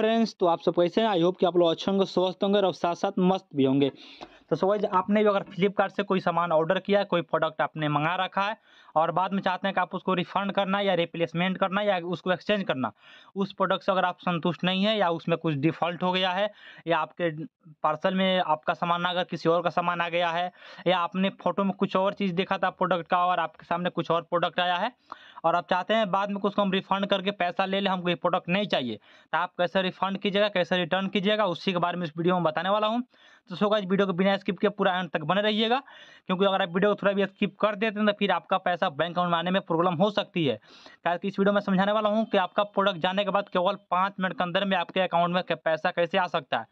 friends तो आप सब कैसे हैं आई होप कि आप लोग अच्छे होंगे स्वस्थ होंगे और साथ साथ मस्त भी होंगे तो सोच आपने भी अगर फ्लिपकार्ट से कोई सामान ऑर्डर किया है कोई प्रोडक्ट आपने मंगा रखा है और बाद में चाहते हैं कि आप उसको रिफंड करना या रिप्लेसमेंट करना या उसको एक्सचेंज करना उस प्रोडक्ट से अगर आप संतुष्ट नहीं है या उसमें कुछ डिफॉल्ट हो गया है या आपके पार्सल में आपका सामान आ गया किसी और का सामान आ गया है या आपने फोटो में कुछ और चीज़ देखा था प्रोडक्ट का और आपके सामने कुछ और प्रोडक्ट आया है और आप चाहते हैं बाद में उसको हम रिफंड करके पैसा ले लें हमको ये प्रोडक्ट नहीं चाहिए तो आप कैसे रिफंड कीजिएगा कैसे रिटर्न कीजिएगा उसी के बारे में इस वीडियो में बताने वाला हूँ तो सो इस वीडियो को बिना स्किप के पूरा अंत तक बने रहिएगा क्योंकि अगर आप वीडियो को थोड़ा भी स्किप कर देते हैं तो फिर आपका पैसा बैंक अकाउंट में आने में प्रॉब्लम हो सकती है क्या इस वीडियो में समझाने वाला हूँ कि आपका प्रोडक्ट जाने के बाद केवल पाँच मिनट के अंदर में आपके अकाउंट में पैसा कैसे आ सकता है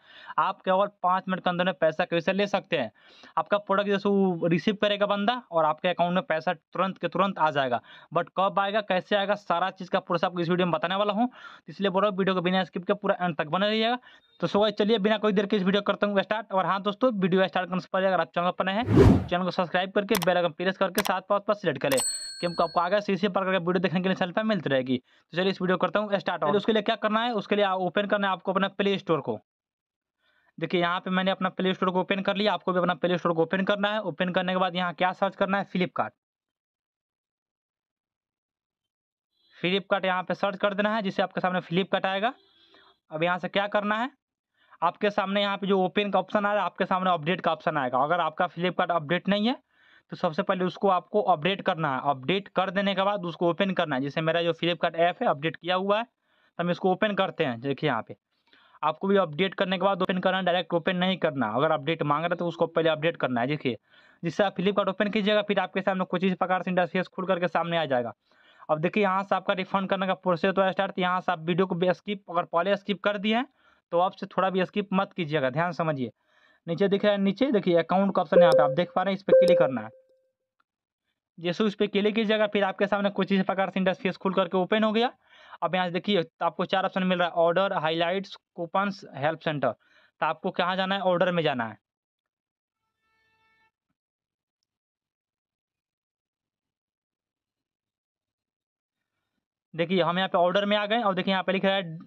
आप केवल पाँच मिनट के अंदर में पैसा कैसे ले सकते हैं आपका प्रोडक्ट जैसे रिसीव करेगा बंदा और आपके अकाउंट में पैसा तुरंत के तुरंत आ जाएगा बट कब आएगा कैसे आएगा सारा चीज़ का प्रोसेस आपको इस वीडियो में बताने वाला हूँ इसलिए बोल रहा हूँ वीडियो को बिना स्किप के पूरा अंत तक बने रहिएगा तो सो चलिए बिना कोई देर के इस वीडियो करता हूँ स्टार्ट और और हाँ दोस्तों वीडियो स्टार्ट करने से पहले अगर आप चैनल पर हैं चैनल को सब्सक्राइब करके बेल आइकन प्रेस करके साथ पाँच पर सिलेक्ट करें क्योंकि आपको आगे से इसी प्रकार का वीडियो देखने के लिए सेल्फ मिलती रहेगी तो चलिए इस वीडियो करता हूँ स्टार्ट और उसके लिए क्या करना है उसके लिए ओपन करना है आपको अपना प्ले स्टोर को देखिए यहाँ पे मैंने अपना प्ले स्टोर को ओपन कर लिया आपको भी अपना प्ले स्टोर को ओपन करना है ओपन करने के बाद यहाँ क्या सर्च करना है फ्लिपकार्ट फ्लिपकार्ट यहाँ पे सर्च कर देना है जिससे आपके सामने फ्लिपकार्ट आएगा अब यहाँ से क्या करना है आपके सामने यहाँ पे जो ओपन का ऑप्शन आ रहा है आपके सामने अपडेट का ऑप्शन आएगा अगर आपका फ्लिपकार्ट अपडेट नहीं है तो सबसे पहले उसको आपको अपडेट करना है अपडेट कर देने के बाद उसको ओपन करना है जैसे मेरा जो फ्लिपकार्ट ऐप है अपडेट किया हुआ है तो हम इसको ओपन करते हैं देखिए यहाँ पे आपको भी अपडेट करने के बाद ओपन करना है डायरेक्ट ओपन नहीं करना अगर अपडेट मांग रहे तो उसको पहले अपडेट करना है देखिए जिससे आप फ्लिपकार्ट ओपन कीजिएगा फिर आपके सामने कुछ इस प्रकार से इंटरफेस खुल करके सामने आ जाएगा अब देखिए यहाँ से आपका रिफंड करने का प्रोसेस तो स्टार्ट यहाँ से आप वीडियो को स्किप अगर पहले स्किप कर दिए तो आपसे थोड़ा भी स्किप मत कीजिएगा ध्यान समझिए नीचे दिख रहा है नीचे देखिए अकाउंट का ऑप्शन यहाँ पे आप देख पा रहे हैं इस पर क्लिक करना है जैसे उस पर क्लिक कीजिएगा फिर आपके सामने कुछ इस प्रकार से इंटरफेस खुल करके ओपन हो गया अब यहाँ से देखिए आपको चार ऑप्शन मिल रहा है order highlights coupons help center तो आपको कहाँ जाना है ऑर्डर में जाना है देखिए हम यहाँ पे ऑर्डर में आ गए और देखिए यहाँ पे लिख रहा है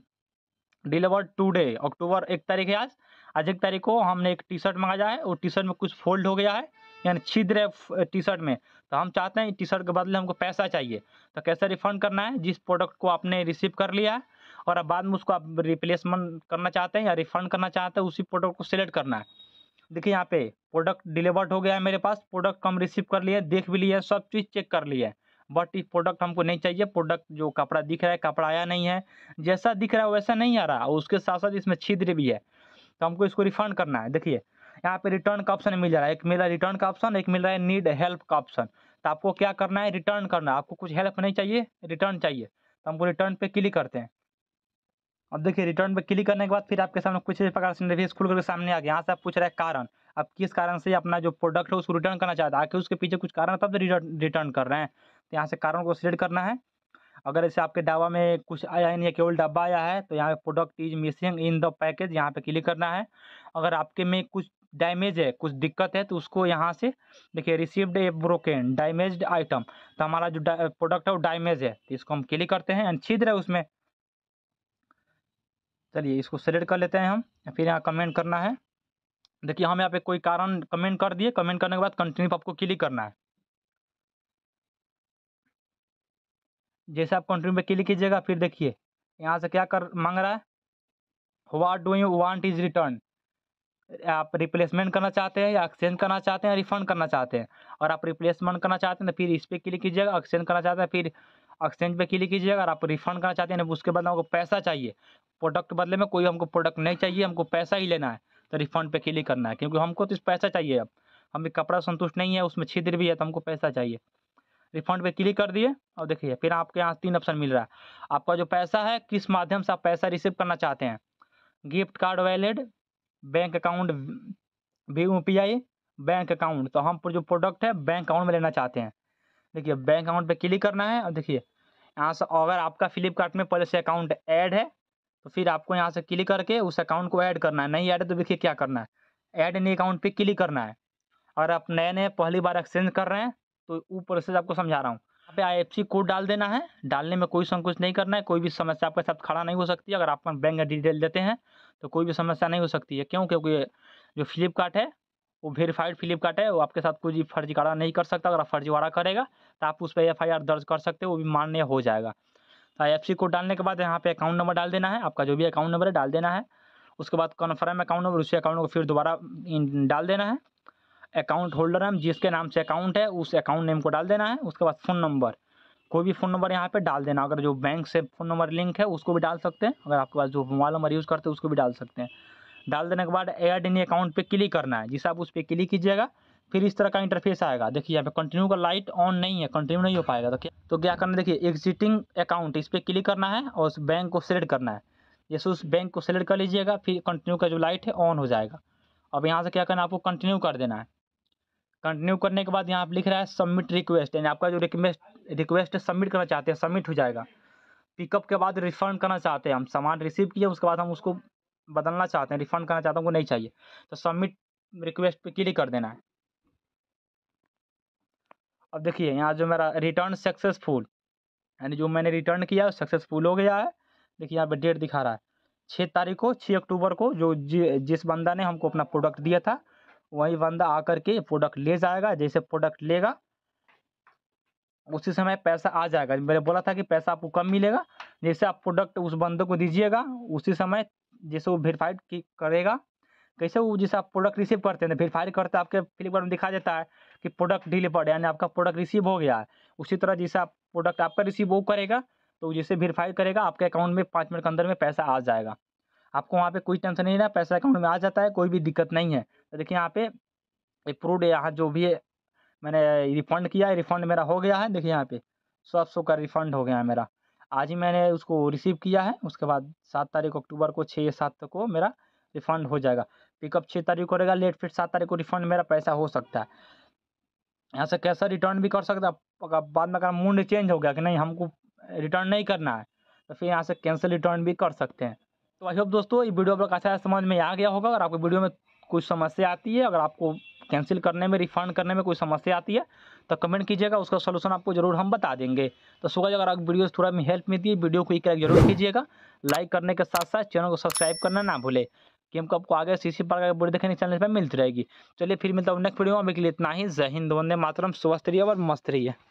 डिलीवर टुडे अक्टूबर एक तारीख है आज आज एक तारीख को हमने एक टी शर्ट मंगाया है और टी शर्ट में कुछ फोल्ड हो गया है यानी छिद्र है टी शर्ट में तो हम चाहते हैं टी शर्ट के बदले हमको पैसा चाहिए तो कैसे रिफंड करना है जिस प्रोडक्ट को आपने रिसीव कर लिया है और अब बाद में उसको आप रिप्लेसमेंट करना चाहते हैं या रिफंड करना चाहते हैं उसी प्रोडक्ट को सिलेक्ट करना है देखिए यहाँ पे प्रोडक्ट डिलीवर्ड हो गया है मेरे पास प्रोडक्ट कम रिसीव कर लिए देख भी लिए सब चीज़ चेक कर लिए बट इस प्रोडक्ट हमको नहीं चाहिए प्रोडक्ट जो कपड़ा दिख रहा है कपड़ा आया नहीं है जैसा दिख रहा है वैसा नहीं आ रहा और उसके साथ साथ इसमें छिद्र भी है तो हमको इसको रिफंड करना है देखिए यहाँ पे रिटर्न का ऑप्शन मिल रहा है एक मिल रहा है रिटर्न का ऑप्शन एक मिल रहा है नीड हेल्प का ऑप्शन तो आपको क्या करना है रिटर्न करना है आपको कुछ हेल्प नहीं चाहिए रिटर्न चाहिए तो हमको रिटर्न पे क्लिक करते हैं अब देखिए रिटर्न पे क्लिक करने के बाद फिर आपके सामने कुछ इस प्रकार से इंटरव्यू खुल करके सामने आ गया यहाँ से आप पूछ रहे हैं कारण अब किस कारण से अपना जो प्रोडक्ट है उसको रिटर्न करना चाहते हैं आके उसके पीछे कुछ कारण तब रिटर्न रिटर्न कर रहे हैं तो यहाँ से कारण को सिलेक्ट करना है अगर ऐसे आपके डाबा में कुछ आया है नहीं है केवल डब्बा आया है तो यहाँ पे product is missing in the package यहाँ पे क्लिक करना है अगर आपके में कुछ डैमेज है कुछ दिक्कत है तो उसको यहाँ से देखिए received a broken damage item तो हमारा जो प्रोडक्ट है वो डैमेज है तो इसको हम क्लिक करते हैं एंड छिद्र है उसमें चलिए इसको सेलेक्ट कर लेते हैं हम फिर यहाँ कमेंट करना है देखिए हम यहाँ पे कोई कारण कमेंट कर दिए कमेंट करने के बाद कंटिन्यू आपको क्लिक करना है जैसे आप कंटिन्यू पे क्लिक कीजिएगा फिर देखिए यहाँ से क्या कर मांग रहा है what do you want is return आप रिप्लेसमेंट करना चाहते हैं या एक्सचेंज करना चाहते हैं रिफंड करना चाहते हैं और आप रिप्लेसमेंट करना चाहते हैं तो फिर इस पर क्लिक कीजिएगा एक्सचेंज करना चाहते हैं फिर एक्सचेंज पे क्लिक कीजिएगा और आप रिफंड करना चाहते हैं उसके बाद हमको पैसा चाहिए प्रोडक्ट बदले में कोई हमको प्रोडक्ट नहीं चाहिए हमको पैसा ही लेना है तो रिफंड पे क्लिक करना है क्योंकि हमको तो पैसा चाहिए अब हमें कपड़ा संतुष्ट नहीं है उसमें छिद्र भी है तो हमको पैसा चाहिए रिफंड पे क्लिक कर दिए और देखिए फिर आपके यहाँ तीन ऑप्शन मिल रहा है आपका जो पैसा है किस माध्यम से आप पैसा रिसीव करना चाहते हैं gift card wallet bank account भी यू बैंक अकाउंट तो हम जो प्रोडक्ट है बैंक अकाउंट में लेना चाहते हैं देखिए बैंक अकाउंट पे क्लिक करना है और देखिए यहाँ से अगर आपका फ्लिपकार्ट में पहले से अकाउंट ऐड है तो फिर आपको यहाँ से क्लिक करके उस अकाउंट को ऐड करना है नहीं ऐड है तो देखिए क्या करना है ऐड इन अकाउंट पे क्लिक करना है और आप नए नए पहली बार एक्सचेंज कर रहे हैं तो वो प्रोसेस आपको समझा रहा हूँ यहाँ पे आई कोड डाल देना है डालने में कोई संकोच नहीं करना है कोई भी समस्या आपके साथ खड़ा नहीं हो सकती अगर आप बैंक डिटेल देते हैं तो कोई भी समस्या नहीं हो सकती है क्यों क्योंकि जो फ्लिपकार्ट है वो वेरीफाइड फ्लिपकार्ट है वो आपके साथ कोई फर्जीवाड़ा नहीं कर सकता अगर आप फर्जीवाड़ा करेगा तो आप उस पर एफ दर्ज कर सकते हो वो भी मान्य हो जाएगा तो आई कोड डालने के बाद यहाँ पे अकाउंट नंबर डाल देना है आपका जो भी अकाउंट नंबर है डाल देना है उसके बाद कन्फर्म अकाउंट नंबर उसी अकाउंट को फिर दोबारा डाल देना है अकाउंट होल्डर नेम जिसके नाम से अकाउंट है उस अकाउंट नेम को डाल देना है उसके बाद फ़ोन नंबर कोई भी फ़ोन नंबर यहाँ पे डाल देना अगर जो बैंक से फ़ोन नंबर लिंक है उसको भी डाल सकते हैं अगर आपके पास जो मोबाइल नंबर यूज़ करते हैं उसको भी डाल सकते हैं डाल देने के बाद एयर डी अकाउंट पर क्लिक करना है जिसे आप उस पर क्लिक कीजिएगा फिर इस तरह का इंटरफेस आएगा देखिए यहाँ पे कंटिन्यू का लाइट ऑन नहीं है कंटिन्यू नहीं हो पाएगा देखिए तो क्या करना देखिए एग्जिटिंग अकाउंट इस पर क्लिक करना है और उस बैंक को सेलेक्ट करना है जैसे उस बैंक को सेलेक्ट कर लीजिएगा फिर कंटिन्यू का जो लाइट है ऑन हो जाएगा अब यहाँ से क्या करना है आपको कंटिन्यू कर देना है कंटिन्यू करने के बाद यहाँ आप लिख रहा है सबमिट रिक्वेस्ट यानी आपका जो रिक्वेस्ट रिक्वेस्ट सबमिट करना चाहते हैं सबमिट हो जाएगा पिकअप के बाद रिफंड करना चाहते हैं हम सामान रिसीव किए उसके बाद हम उसको बदलना चाहते हैं रिफंड करना चाहते हैं उनको नहीं चाहिए तो सबमिट रिक्वेस्ट पे क्लिक कर देना है अब देखिए यहाँ जो मेरा रिटर्न सक्सेसफुल यानी जो मैंने रिटर्न किया है सक्सेसफुल हो गया है देखिए यहाँ पे डेट दिखा रहा है छः तारीख को छः अक्टूबर को जो जि, जिस बंदा ने हमको अपना प्रोडक्ट दिया था वही बंदा आकर के प्रोडक्ट ले जाएगा जैसे प्रोडक्ट लेगा उसी समय पैसा आ जाएगा मैंने बोला था कि पैसा आपको कम मिलेगा जैसे आप प्रोडक्ट उस बंदे को दीजिएगा उसी समय जैसे वो वेरीफाइड करेगा कैसे वो जैसे आप प्रोडक्ट रिसीव करते हैं वेरीफाई तो करते हैं आपके फ्लिपकार्ट में दिखा देता है कि प्रोडक्ट डिलीवर्ड यानी आपका प्रोडक्ट रिसीव हो गया है उसी तरह जैसे आप प्रोडक्ट आपका रिसीव वो करेगा तो जैसे वेरीफाई करेगा आपके अकाउंट में पाँच मिनट के अंदर में पैसा आ जाएगा आपको वहाँ पे कोई टेंशन नहीं रहा पैसा अकाउंट में आ जाता है कोई भी दिक्कत नहीं है देखिए यहाँ पे अप्रूव्ड यहाँ जो भी है मैंने रिफंड किया है रिफंड मेरा हो गया है देखिए यहाँ पे सौ सौ का रिफंड हो गया है मेरा आज ही मैंने उसको रिसीव किया है उसके बाद सात तारीख अक्टूबर को छः सात को मेरा रिफंड हो जाएगा पिकअप छः तारीख को रहेगा लेट फिर सात तारीख को रिफंड मेरा पैसा हो सकता है यहाँ से कैसा रिटर्न भी कर सकता है बाद में अगर मूड चेंज हो गया कि नहीं हमको रिटर्न नहीं करना है तो फिर यहाँ से कैंसिल रिटर्न भी कर सकते हैं तो आई होप दोस्तों ये वीडियो आप लोग अच्छा समझ में आ गया होगा अगर आपको वीडियो में कोई समस्या आती है अगर आपको कैंसिल करने में रिफंड करने में कोई समस्या आती है तो कमेंट कीजिएगा उसका सोल्यूशन आपको जरूर हम बता देंगे तो सुबह अगर आप वीडियो थोड़ा में हेल्प मिलती है वीडियो को एक लाइक जरूर कीजिएगा लाइक करने के साथ साथ चैनल को सब्सक्राइब करना ना भूले कि हमको आपको आगे इसी प्रकार की बोर्ड देखने चैनल पर मिलती रहेगी चलिए फिर मिलता हूँ नेक्स्ट वीडियो में इतना ही जय हिंद वंदे मातरम स्वस्थ रहिए और मस्त रहिए